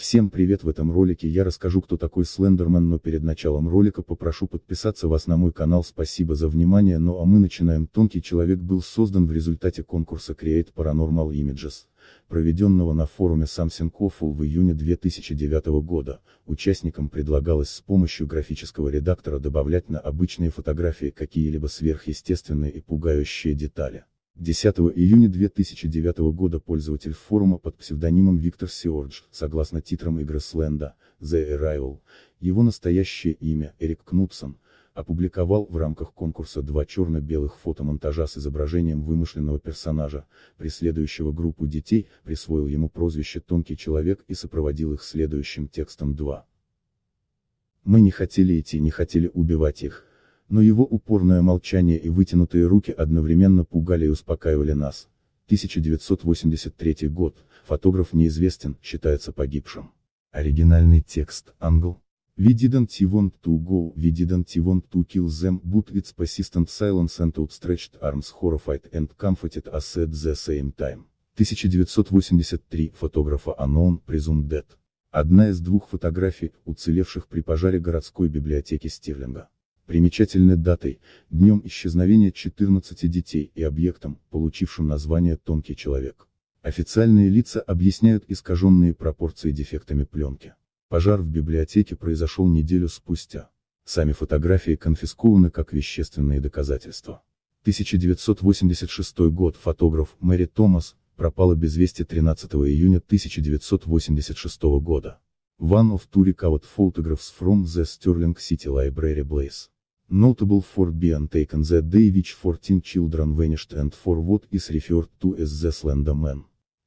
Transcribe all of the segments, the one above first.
Всем привет в этом ролике я расскажу кто такой Слендерман, но перед началом ролика попрошу подписаться вас на мой канал спасибо за внимание, ну а мы начинаем тонкий человек был создан в результате конкурса Create Paranormal Images, проведенного на форуме Samsung Awful в июне 2009 года, участникам предлагалось с помощью графического редактора добавлять на обычные фотографии какие-либо сверхъестественные и пугающие детали. 10 июня 2009 года пользователь форума под псевдонимом Виктор Сиордж, согласно титрам игры Сленда, The Arrival, его настоящее имя, Эрик Кнутсон, опубликовал в рамках конкурса два черно-белых фотомонтажа с изображением вымышленного персонажа, преследующего группу детей, присвоил ему прозвище «Тонкий человек» и сопроводил их следующим текстом 2. Мы не хотели идти, не хотели убивать их, но его упорное молчание и вытянутые руки одновременно пугали и успокаивали нас. 1983 год, фотограф неизвестен, считается погибшим. Оригинальный текст, англ. We didn't want to go, we didn't want to kill them, but its persistent silence and outstretched arms horrified and comforted us at the same time. 1983, фотографа Unknown, Presumed Dead. Одна из двух фотографий, уцелевших при пожаре городской библиотеки Стирлинга примечательны датой, днем исчезновения 14 детей и объектом, получившим название «тонкий человек». Официальные лица объясняют искаженные пропорции дефектами пленки. Пожар в библиотеке произошел неделю спустя. Сами фотографии конфискованы как вещественные доказательства. 1986 год фотограф Мэри Томас пропала без вести 13 июня 1986 года. One of two recovered photographs from the Sterling City Library Blaze. Notable for being taken the day which 14 children vanished and for what is referred to as the Slender Man.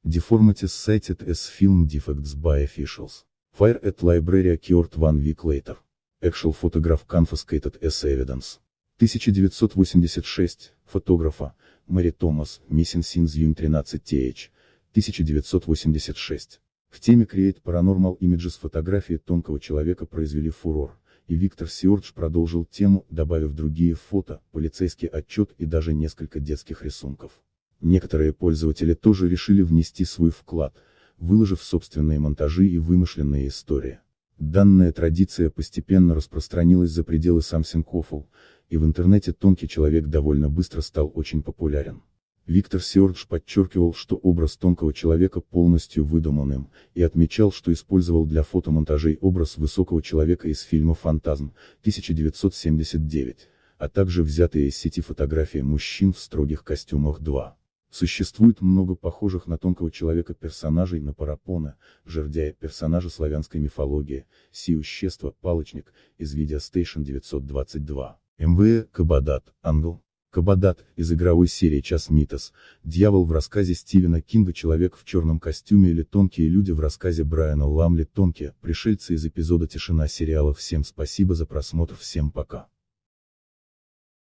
Deformities cited as film defects by officials. Fire at library occurred one week later. Actual photograph confiscated as evidence. 1986, фотографа, Мэри Томас, Missing Since June 13th, 1986. В теме Create Paranormal Images фотографии тонкого человека произвели фурор и Виктор Сиордж продолжил тему, добавив другие фото, полицейский отчет и даже несколько детских рисунков. Некоторые пользователи тоже решили внести свой вклад, выложив собственные монтажи и вымышленные истории. Данная традиция постепенно распространилась за пределы Самсинкофл, и в интернете тонкий человек довольно быстро стал очень популярен. Виктор Сиордж подчеркивал, что образ тонкого человека полностью выдуманным, и отмечал, что использовал для фотомонтажей образ высокого человека из фильма «Фантазм» 1979, а также взятые из сети фотографии мужчин в строгих костюмах 2. Существует много похожих на тонкого человека персонажей на Парапона, жердяя персонажа славянской мифологии, сиущество, палочник, из видеостейшн 922. МВ, э, Кабадат, Англ, Кабадат, из игровой серии «Час Митас», дьявол в рассказе Стивена Кинга «Человек в черном костюме» или «Тонкие люди» в рассказе Брайана Ламли «Тонкие», пришельцы из эпизода «Тишина» сериала «Всем спасибо за просмотр, всем пока».